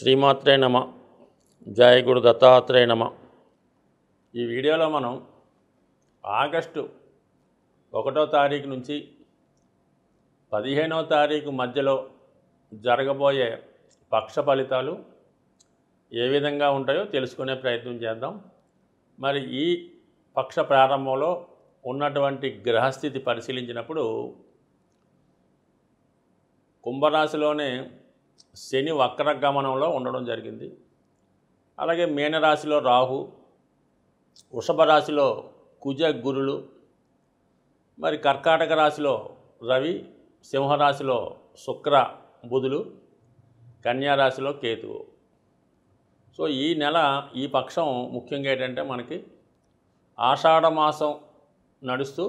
శ్రీమాత్రే నమ జయ గురు దత్తాత్రేయ నమ ఈ వీడియోలో మనం ఆగస్టు ఒకటో తారీఖు నుంచి పదిహేనో తారీఖు మధ్యలో జరగబోయే పక్ష ఫలితాలు ఏ విధంగా ఉంటాయో తెలుసుకునే ప్రయత్నం చేద్దాం మరి ఈ పక్ష ప్రారంభంలో ఉన్నటువంటి గ్రహస్థితి పరిశీలించినప్పుడు కుంభరాశిలోనే శని వక్రగమనంలో ఉండడం జరిగింది అలాగే మీనరాశిలో రాహు వృషభ రాశిలో కుజ గురులు మరి కర్కాటక రాశిలో రవి సింహరాశిలో శుక్ర బుధులు కన్యారాశిలో కేతువు సో ఈ నెల ఈ పక్షం ముఖ్యంగా ఏంటంటే మనకి ఆషాఢమాసం నడుస్తూ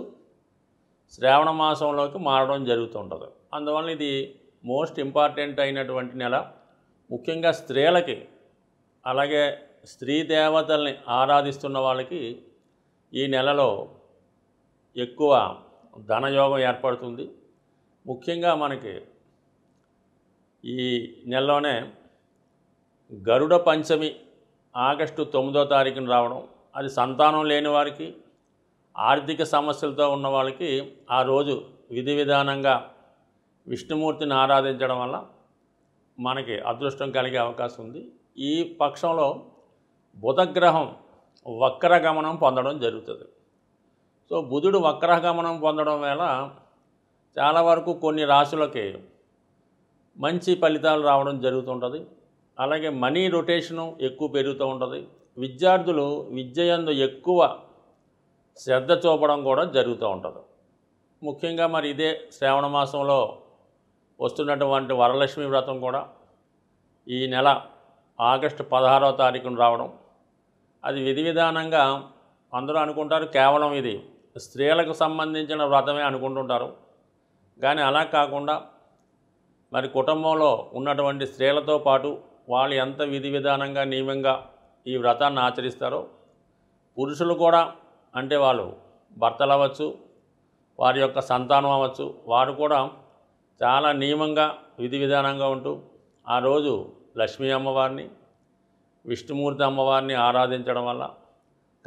శ్రావణ మాసంలోకి మారడం జరుగుతుంటుంది అందువల్ల ఇది మోస్ట్ ఇంపార్టెంట్ అయినటువంటి నెల ముఖ్యంగా స్త్రీలకి అలాగే స్త్రీ దేవతల్ని ఆరాధిస్తున్న వాళ్ళకి ఈ నెలలో ఎక్కువ ధనయోగం ఏర్పడుతుంది ముఖ్యంగా మనకి ఈ నెలలోనే గరుడ పంచమి ఆగస్టు తొమ్మిదో తారీఖున రావడం అది సంతానం లేని వారికి ఆర్థిక సమస్యలతో ఉన్న వాళ్ళకి ఆ రోజు విధి విధానంగా విష్ణుమూర్తిని ఆరాధించడం వల్ల మనకి అదృష్టం కలిగే అవకాశం ఉంది ఈ పక్షంలో బుధగ్రహం వక్రగమనం పొందడం జరుగుతుంది సో బుధుడు వక్రగమనం పొందడం వేళ చాలా వరకు కొన్ని రాశులకి మంచి ఫలితాలు రావడం జరుగుతుంటుంది అలాగే మనీ రొటేషను ఎక్కువ పెరుగుతూ ఉంటుంది విద్యార్థులు విద్యయందు ఎక్కువ శ్రద్ధ చూపడం కూడా జరుగుతూ ఉంటుంది ముఖ్యంగా మరి ఇదే శ్రావణ మాసంలో వస్తున్నటువంటి వరలక్ష్మి వ్రతం కూడా ఈ నెల ఆగస్టు పదహారో తారీఖున రావడం అది విధి విధానంగా అందరూ అనుకుంటారు కేవలం ఇది స్త్రీలకు సంబంధించిన వ్రతమే అనుకుంటుంటారు కానీ అలా కాకుండా మరి కుటుంబంలో ఉన్నటువంటి స్త్రీలతో పాటు వాళ్ళు ఎంత విధి విధానంగా నియమంగా ఈ వ్రతాన్ని ఆచరిస్తారో పురుషులు కూడా అంటే వాళ్ళు భర్తలు అవ్వచ్చు వారి యొక్క సంతానం అవ్వచ్చు వారు కూడా చాలా నియమంగా విధి విధానంగా ఉంటూ ఆ రోజు లక్ష్మీ అమ్మవారిని విష్ణుమూర్తి అమ్మవారిని ఆరాధించడం వల్ల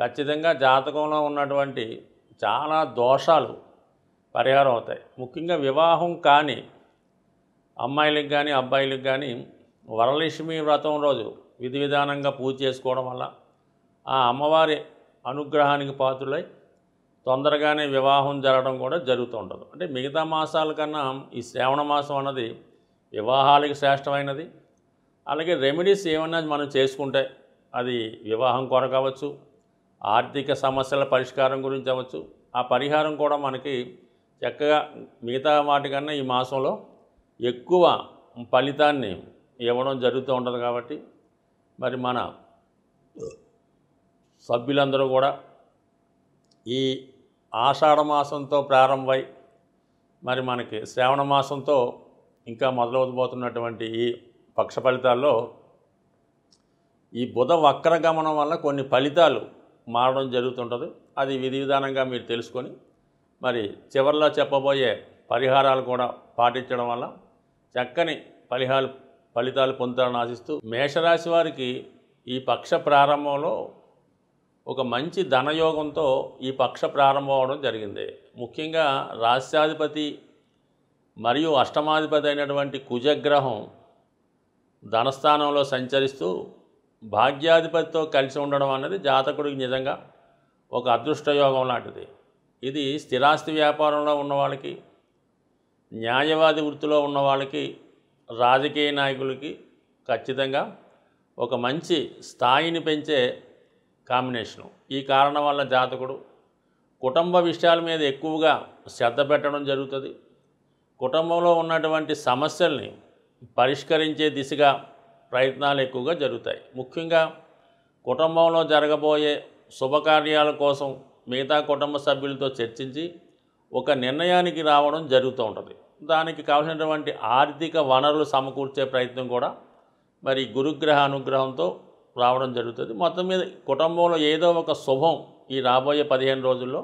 ఖచ్చితంగా జాతకంలో ఉన్నటువంటి చాలా దోషాలు పరిహారం అవుతాయి ముఖ్యంగా వివాహం కానీ అమ్మాయిలకు కానీ అబ్బాయిలకు కానీ వరలక్ష్మి వ్రతం రోజు విధి విధానంగా పూజ చేసుకోవడం వల్ల ఆ అమ్మవారి అనుగ్రహానికి పాత్రులై తొందరగానే వివాహం జరగడం కూడా జరుగుతూ ఉంటుంది అంటే మిగతా మాసాల కన్నా ఈ శ్రావణ మాసం అన్నది వివాహాలకి శ్రేష్టమైనది అలాగే రెమెడీస్ ఏమన్నా మనం చేసుకుంటే అది వివాహం కొరకవచ్చు ఆర్థిక సమస్యల పరిష్కారం గురించి అవ్వచ్చు ఆ పరిహారం కూడా మనకి చక్కగా మిగతా వాటికన్నా ఈ మాసంలో ఎక్కువ ఫలితాన్ని ఇవ్వడం జరుగుతూ ఉంటుంది కాబట్టి మరి మన సభ్యులందరూ కూడా ఈ ఆషాఢమాసంతో ప్రారంభమై మరి మనకి శ్రావణ మాసంతో ఇంకా మొదలవబోతున్నటువంటి ఈ పక్ష ఫలితాల్లో ఈ బుధ వక్రగమనం వల్ల కొన్ని ఫలితాలు మారడం జరుగుతుంటుంది అది విధి విధానంగా మీరు తెలుసుకొని మరి చివరిలో చెప్పబోయే పరిహారాలు కూడా పాటించడం వల్ల చక్కని ఫలిహాలు ఫలితాలు పొందుతారని ఆశిస్తూ మేషరాశి వారికి ఈ పక్ష ప్రారంభంలో ఒక మంచి ధనయోగంతో ఈ పక్ష ప్రారంభం అవడం జరిగింది ముఖ్యంగా రాష్ట్రాధిపతి మరియు అష్టమాధిపతి అయినటువంటి కుజగ్రహం ధనస్థానంలో సంచరిస్తూ భాగ్యాధిపతితో కలిసి ఉండడం అనేది జాతకుడికి నిజంగా ఒక అదృష్టయోగం లాంటిది ఇది స్థిరాస్తి వ్యాపారంలో ఉన్న వాళ్ళకి న్యాయవాది వృత్తిలో ఉన్న వాళ్ళకి రాజకీయ నాయకులకి ఖచ్చితంగా ఒక మంచి స్థాయిని పెంచే కాంబినేషను ఈ కారణం వల్ల జాతకుడు కుటుంబ విషయాల మీద ఎక్కువగా శ్రద్ధ పెట్టడం జరుగుతుంది కుటుంబంలో ఉన్నటువంటి సమస్యల్ని పరిష్కరించే దిశగా ప్రయత్నాలు ఎక్కువగా జరుగుతాయి ముఖ్యంగా కుటుంబంలో జరగబోయే శుభకార్యాల కోసం మిగతా కుటుంబ సభ్యులతో చర్చించి ఒక నిర్ణయానికి రావడం జరుగుతూ ఉంటుంది దానికి కావలసినటువంటి ఆర్థిక వనరులు సమకూర్చే ప్రయత్నం కూడా మరి గురుగ్రహ అనుగ్రహంతో రావడం జరుగుతుంది మొత్తం మీద కుటుంబంలో ఏదో ఒక శుభం ఈ రాబోయే పదిహేను రోజుల్లో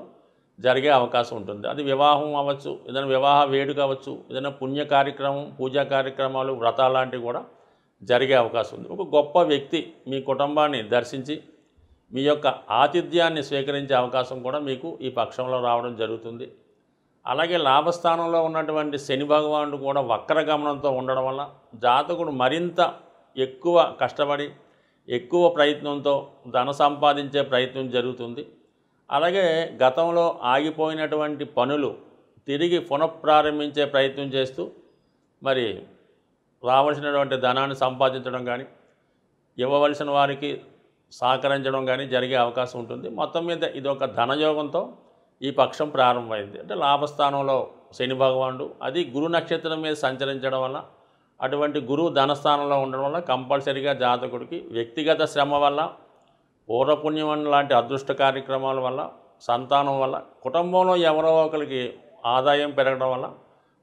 జరిగే అవకాశం ఉంటుంది అది వివాహం అవ్వచ్చు ఏదైనా వివాహ వేడుక అవ్వచ్చు ఏదైనా పుణ్య కార్యక్రమం పూజా కార్యక్రమాలు వ్రత లాంటివి కూడా జరిగే అవకాశం ఉంది ఒక గొప్ప వ్యక్తి మీ కుటుంబాన్ని దర్శించి మీ యొక్క ఆతిథ్యాన్ని స్వీకరించే అవకాశం కూడా మీకు ఈ పక్షంలో రావడం జరుగుతుంది అలాగే లాభస్థానంలో ఉన్నటువంటి శని భగవానుడు కూడా వక్రగమనంతో ఉండడం వల్ల జాతకుడు మరింత ఎక్కువ కష్టపడి ఎక్కువ ప్రయత్నంతో ధన సంపాదించే ప్రయత్నం జరుగుతుంది అలాగే గతంలో ఆగిపోయినటువంటి పనులు తిరిగి పునఃప్రారంభించే ప్రయత్నం చేస్తూ మరి రావాల్సినటువంటి ధనాన్ని సంపాదించడం కానీ ఇవ్వవలసిన వారికి సహకరించడం కానీ జరిగే అవకాశం ఉంటుంది మొత్తం మీద ఇది ఒక ధనయోగంతో ఈ పక్షం ప్రారంభమైంది అంటే లాభస్థానంలో శని భగవానుడు అది గురు నక్షత్రం మీద సంచరించడం వల్ల అటువంటి గురువు ధనస్థానంలో ఉండడం వల్ల కంపల్సరిగా జాతకుడికి వ్యక్తిగత శ్రమ వల్ల పూర్వపుణ్యం లాంటి అదృష్ట కార్యక్రమాల వల్ల సంతానం వల్ల కుటుంబంలో ఎవరో ఒకరికి ఆదాయం పెరగడం వల్ల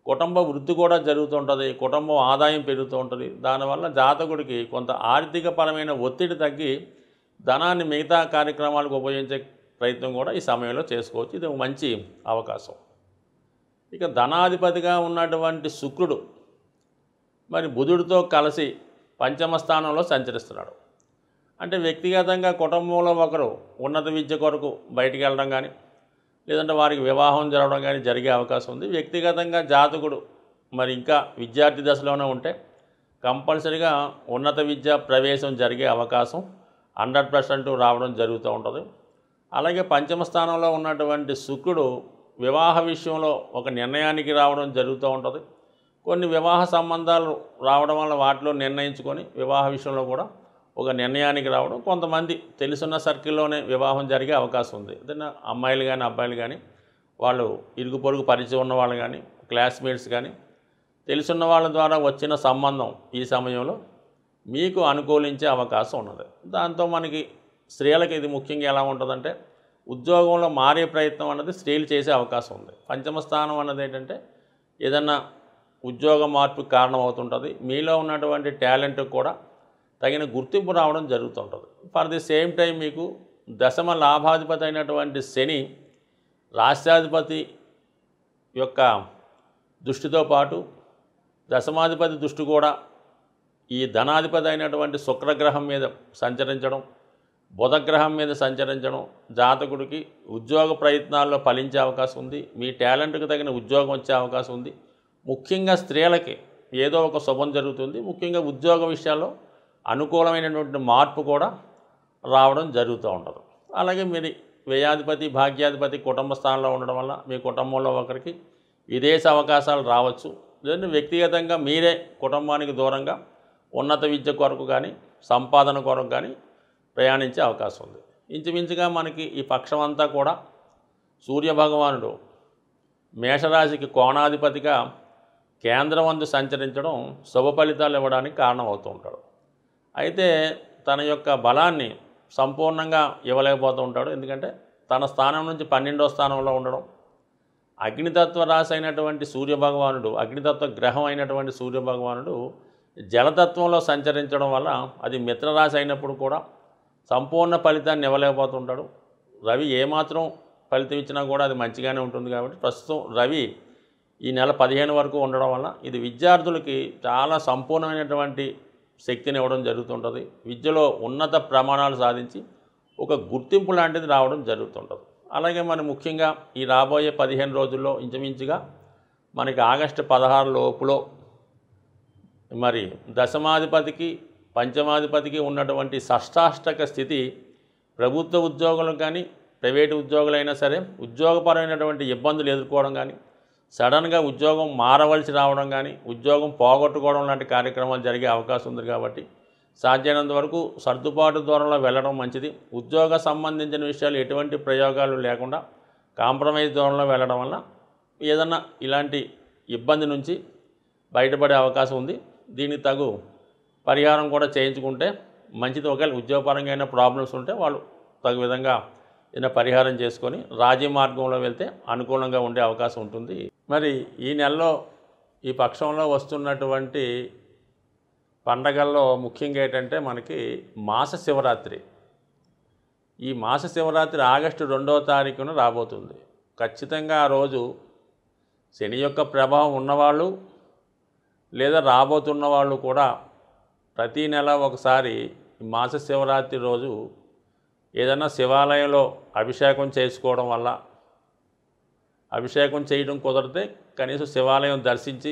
కుటుంబ వృద్ధి కూడా జరుగుతుంటుంది కుటుంబం ఆదాయం పెరుగుతూ ఉంటుంది దానివల్ల జాతకుడికి కొంత ఆర్థికపరమైన ఒత్తిడి తగ్గి ధనాన్ని మిగతా కార్యక్రమాలకు ఉపయోగించే ప్రయత్నం కూడా ఈ సమయంలో చేసుకోవచ్చు ఇది మంచి అవకాశం ఇక ధనాధిపతిగా ఉన్నటువంటి శుక్రుడు మరి బుధుడితో కలిసి పంచమ స్థానంలో సంచరిస్తున్నాడు అంటే వ్యక్తిగతంగా కుటుంబంలో ఒకరు ఉన్నత విద్య కొరకు బయటికి వెళ్ళడం కానీ లేదంటే వారికి వివాహం జరగడం కానీ జరిగే అవకాశం ఉంది వ్యక్తిగతంగా జాతకుడు మరి ఇంకా విద్యార్థి దశలోనే ఉంటే కంపల్సరిగా ఉన్నత విద్య ప్రవేశం జరిగే అవకాశం హండ్రెడ్ పర్సెంట్ రావడం జరుగుతూ ఉంటుంది అలాగే పంచమ స్థానంలో ఉన్నటువంటి శుక్రుడు వివాహ విషయంలో ఒక నిర్ణయానికి రావడం జరుగుతూ ఉంటుంది కొన్ని వివాహ సంబంధాలు రావడం వల్ల వాటిలో నిర్ణయించుకొని వివాహ విషయంలో కూడా ఒక నిర్ణయానికి రావడం కొంతమంది తెలుసున్న సర్కిల్లోనే వివాహం జరిగే అవకాశం ఉంది ఏదైనా అమ్మాయిలు కానీ అబ్బాయిలు కానీ వాళ్ళు ఇరుగు పొరుగు పరిచయం ఉన్న వాళ్ళు కానీ క్లాస్మేట్స్ కానీ తెలుసున్న వాళ్ళ ద్వారా వచ్చిన సంబంధం ఈ సమయంలో మీకు అనుకూలించే అవకాశం ఉన్నది దాంతో మనకి స్త్రీలకు ఇది ముఖ్యంగా ఎలా ఉంటుందంటే ఉద్యోగంలో మారే ప్రయత్నం అన్నది స్త్రీలు చేసే అవకాశం ఉంది పంచమ స్థానం అన్నది ఏంటంటే ఏదన్నా ఉద్యోగ మార్పు కారణమవుతుంటుంది మీలో ఉన్నటువంటి టాలెంట్ కూడా తగిన గుర్తింపు రావడం జరుగుతుంటుంది ఫర్ ది సేమ్ టైం మీకు దశమ లాభాధిపతి అయినటువంటి శని రాష్ట్రాధిపతి యొక్క దృష్టితో పాటు దశమాధిపతి దృష్టి కూడా ఈ ధనాధిపతి అయినటువంటి శుక్రగ్రహం మీద సంచరించడం బుధగ్రహం మీద సంచరించడం జాతకుడికి ఉద్యోగ ప్రయత్నాల్లో ఫలించే అవకాశం ఉంది మీ టాలెంట్కి తగిన ఉద్యోగం వచ్చే అవకాశం ఉంది ముఖ్యంగా స్త్రీలకి ఏదో ఒక శుభం జరుగుతుంది ముఖ్యంగా ఉద్యోగ విషయాల్లో అనుకూలమైనటువంటి మార్పు కూడా రావడం జరుగుతూ ఉంటుంది అలాగే మీరు వ్యయాధిపతి భాగ్యాధిపతి కుటుంబ స్థానంలో ఉండడం వల్ల మీ కుటుంబంలో ఒకరికి విదేశ అవకాశాలు రావచ్చు లేదంటే వ్యక్తిగతంగా మీరే కుటుంబానికి దూరంగా ఉన్నత విద్య కొరకు కానీ సంపాదన కొరకు కానీ ప్రయాణించే అవకాశం ఉంది ఇంచుమించుగా మనకి ఈ పక్షం అంతా కూడా సూర్యభగవానుడు మేషరాశికి కోణాధిపతిగా కేంద్రం అందు సంచరించడం శుభ ఫలితాలు ఇవ్వడానికి కారణమవుతూ ఉంటాడు అయితే తన యొక్క బలాన్ని సంపూర్ణంగా ఇవ్వలేకపోతూ ఉంటాడు ఎందుకంటే తన స్థానం నుంచి పన్నెండో స్థానంలో ఉండడం అగ్నితత్వ రాశి అయినటువంటి సూర్యభగవానుడు అగ్నితత్వ గ్రహం అయినటువంటి సూర్యభగవానుడు జలతత్వంలో సంచరించడం వల్ల అది మిత్రరాశి అయినప్పుడు కూడా సంపూర్ణ ఫలితాన్ని ఇవ్వలేకపోతుంటాడు రవి ఏమాత్రం ఫలితం ఇచ్చినా కూడా అది మంచిగానే ఉంటుంది కాబట్టి ప్రస్తుతం రవి ఈ నెల పదిహేను వరకు ఉండడం వల్ల ఇది విద్యార్థులకి చాలా సంపూర్ణమైనటువంటి శక్తిని ఇవ్వడం జరుగుతుంటుంది విద్యలో ఉన్నత ప్రమాణాలు సాధించి ఒక గుర్తింపు లాంటిది రావడం జరుగుతుంటుంది అలాగే మనం ముఖ్యంగా ఈ రాబోయే పదిహేను రోజుల్లో ఇంచుమించుగా మనకి ఆగస్టు పదహారు లోపులో మరి దశమాధిపతికి పంచమాధిపతికి ఉన్నటువంటి షష్టాష్టక స్థితి ప్రభుత్వ ఉద్యోగులకు కానీ ప్రైవేటు ఉద్యోగులైనా సరే ఉద్యోగపరమైనటువంటి ఇబ్బందులు ఎదుర్కోవడం కానీ సడన్గా ఉద్యోగం మారవలసి రావడం కానీ ఉద్యోగం పోగొట్టుకోవడం లాంటి కార్యక్రమాలు జరిగే అవకాశం ఉంది కాబట్టి సాధ్యమైనంత వరకు సర్దుబాటు దూరంలో వెళ్ళడం మంచిది ఉద్యోగ సంబంధించిన విషయాలు ఎటువంటి ప్రయోగాలు లేకుండా కాంప్రమైజ్ దూరంలో వెళ్ళడం వల్ల ఏదన్నా ఇలాంటి ఇబ్బంది నుంచి బయటపడే అవకాశం ఉంది దీనికి తగు పరిహారం కూడా చేయించుకుంటే మంచిది ఒకవేళ ఉద్యోగపరంగా అయిన ప్రాబ్లమ్స్ ఉంటే వాళ్ళు తగు విధంగా ఏదైనా పరిహారం చేసుకొని రాజీ మార్గంలో వెళ్తే అనుకూలంగా ఉండే అవకాశం ఉంటుంది మరి ఈ నెలలో ఈ పక్షంలో వస్తున్నటువంటి పండగల్లో ముఖ్యంగా ఏంటంటే మనకి మాస శివరాత్రి ఈ మాస శివరాత్రి ఆగస్టు రెండవ తారీఖున రాబోతుంది ఖచ్చితంగా ఆ రోజు శని యొక్క ప్రభావం ఉన్నవాళ్ళు లేదా రాబోతున్న వాళ్ళు కూడా ప్రతీ నెల ఒకసారి మాస శివరాత్రి రోజు ఏదైనా శివాలయంలో అభిషేకం చేసుకోవడం వల్ల అభిషేకం చేయడం కుదరితే కనీసం శివాలయం దర్శించి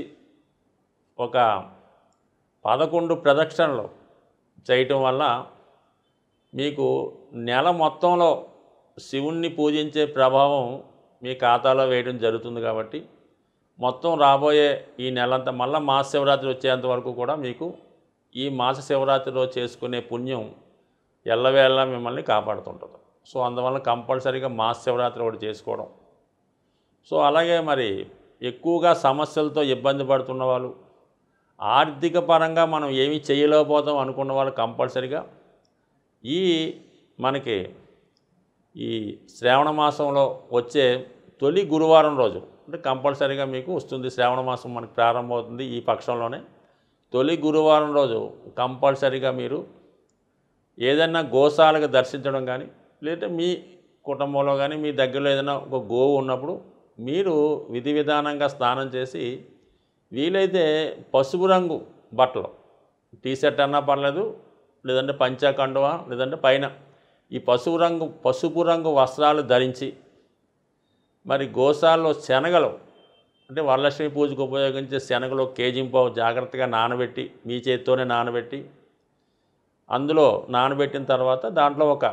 ఒక పదకొండు ప్రదక్షిణలు చేయటం వల్ల మీకు నెల మొత్తంలో శివుణ్ణి పూజించే ప్రభావం మీ ఖాతాలో వేయడం జరుగుతుంది కాబట్టి మొత్తం రాబోయే ఈ నెలంతా మళ్ళీ మాస శివరాత్రి వచ్చేంత వరకు కూడా మీకు ఈ మాస శివరాత్రిలో చేసుకునే పుణ్యం ఎల్లవేళ్ళ మిమ్మల్ని కాపాడుతుంటుంది సో అందువల్ల కంపల్సరీగా మాస శివరాత్రి ఒకటి చేసుకోవడం సో అలాగే మరి ఎక్కువగా సమస్యలతో ఇబ్బంది పడుతున్న వాళ్ళు ఆర్థిక పరంగా మనం ఏమీ చేయలేకపోతాం అనుకున్న వాళ్ళు కంపల్సరిగా ఈ మనకి ఈ శ్రావణ మాసంలో వచ్చే తొలి గురువారం రోజు అంటే కంపల్సరీగా మీకు వస్తుంది శ్రావణ మాసం మనకు ప్రారంభమవుతుంది ఈ పక్షంలోనే తొలి గురువారం రోజు కంపల్సరీగా మీరు ఏదైనా గోశాలకు దర్శించడం కానీ లేదా మీ కుటుంబంలో కానీ మీ దగ్గరలో ఏదైనా ఒక గోవు ఉన్నప్పుడు మీరు విధి విధానంగా స్నానం చేసి వీలైతే పసుపు రంగు బట్టలు టీ షర్ట్ అన్నా పర్లేదు లేదంటే పంచాకండువ లేదంటే పైన ఈ పసుపు రంగు పసుపు రంగు వస్త్రాలు ధరించి మరి గోశాలలో శనగలు అంటే వరలక్ష్మి పూజకు ఉపయోగించే శనగలు కేజింపు జాగ్రత్తగా నానబెట్టి మీ చేతితోనే నానబెట్టి అందులో నానబెట్టిన తర్వాత దాంట్లో ఒక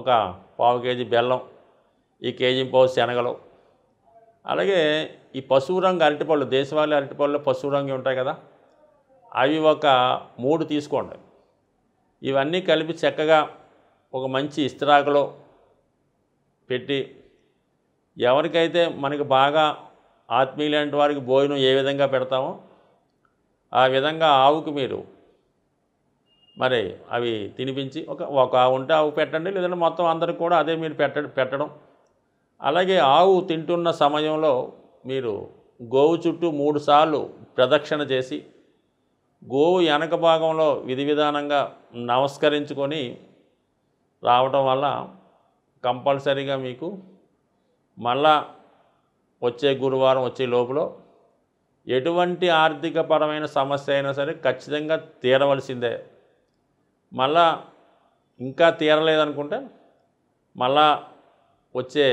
ఒక పావు కేజీ బెల్లం ఈ పావు శనగలు అలాగే ఈ పశువు రంగు అరటిపళ్ళు దేశవాళీ అరటిపళ్ళు పశువు రంగు ఉంటాయి కదా అవి ఒక మూడు తీసుకోండి ఇవన్నీ కలిపి చక్కగా ఒక మంచి ఇస్త్రాకులో పెట్టి ఎవరికైతే మనకి బాగా ఆత్మీయులైన వారికి భోజనం ఏ విధంగా పెడతామో ఆ విధంగా ఆవుకు మీరు మరి అవి తినిపించి ఒక ఒక ఉంటే ఆవు పెట్టండి లేదంటే మొత్తం అందరికి కూడా అదే మీరు పెట్ట పెట్టడం అలాగే ఆవు తింటున్న సమయంలో మీరు గోవు చుట్టూ మూడుసార్లు ప్రదక్షిణ చేసి గోవు వెనక భాగంలో విధి విధానంగా నమస్కరించుకొని రావటం వల్ల కంపల్సరీగా మీకు మళ్ళా వచ్చే గురువారం వచ్చే లోపల ఎటువంటి ఆర్థిక పరమైన సమస్య అయినా సరే ఖచ్చితంగా తీరవలసిందే మళ్ళా ఇంకా తీరలేదనుకుంటే మళ్ళా వచ్చే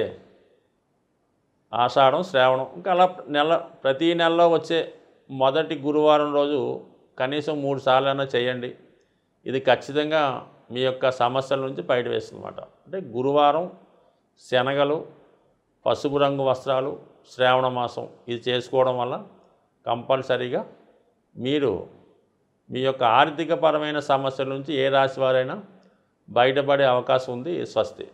ఆషాఢం శ్రావణం ఇంకా అలా నెల ప్రతి నెలలో వచ్చే మొదటి గురువారం రోజు కనీసం మూడు సార్లైనా చేయండి ఇది ఖచ్చితంగా మీ యొక్క సమస్యల నుంచి బయట వేస్తుందన్నమాట అంటే గురువారం శనగలు పసుపు రంగు వస్త్రాలు శ్రావణ మాసం ఇది చేసుకోవడం వల్ల కంపల్సరీగా మీరు మీ యొక్క ఆర్థికపరమైన సమస్యల నుంచి ఏ రాశి వారైనా బయటపడే అవకాశం ఉంది స్వస్తి